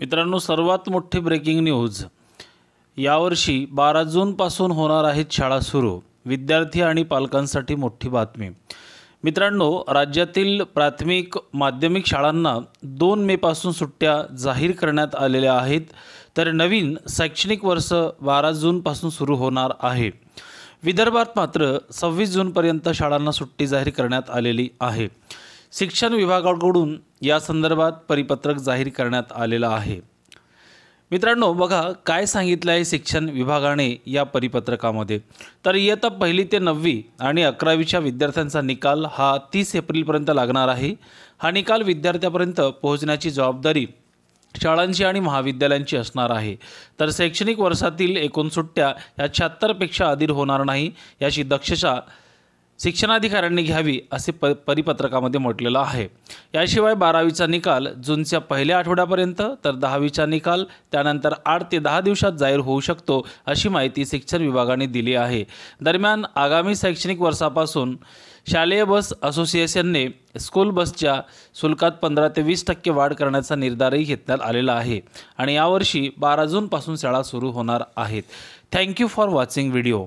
मित्रांनो सर्वात मोठी ब्रेकिंग न्यूज यावर्षी बारा जूनपासून होणार आहेत शाळा सुरू विद्यार्थी आणि पालकांसाठी मोठी बातमी मित्रांनो राज्यातील प्राथमिक माध्यमिक शाळांना दोन मेपासून सुट्ट्या जाहीर करण्यात आलेल्या आहेत तर नवीन शैक्षणिक वर्ष बारा जूनपासून सुरू होणार आहे विदर्भात मात्र सव्वीस जूनपर्यंत शाळांना सुट्टी जाहीर करण्यात आलेली आहे शिक्षण विभागाकडून या संदर्भात परिपत्रक जाहीर करण्यात आलेलं आहे मित्रांनो बघा काय सांगितलं आहे शिक्षण विभागाने या परिपत्रकामध्ये तर इयत्ता पहिली ते नववी आणि अकरावीच्या विद्यार्थ्यांचा निकाल हा तीस एप्रिलपर्यंत लागणार आहे हा निकाल विद्यार्थ्यापर्यंत पोहोचण्याची जबाबदारी शाळांची आणि महाविद्यालयांची असणार आहे तर शैक्षणिक वर्षातील एकूण सुट्ट्या ह्या शहात्तरपेक्षा अधीर होणार नाही याची दक्षता शिक्षणाधिकाऱ्यांनी घ्यावी असे प परिपत्रकामध्ये म्हटलेलं आहे याशिवाय बारावीचा निकाल जूनच्या पहिल्या आठवड्यापर्यंत तर दहावीचा निकाल त्यानंतर आठ ते दहा दिवसात जाहीर होऊ शकतो अशी माहिती शिक्षण विभागाने दिली आहे दरम्यान आगामी शैक्षणिक वर्षापासून शालेय बस असोसिएशनने स्कूल बसच्या शुल्कात पंधरा ते वीस टक्के वाढ करण्याचा निर्धारही घेतण्यात आलेला आहे आणि यावर्षी बारा जूनपासून शाळा सुरू होणार आहेत थँक्यू फॉर वॉचिंग व्हिडिओ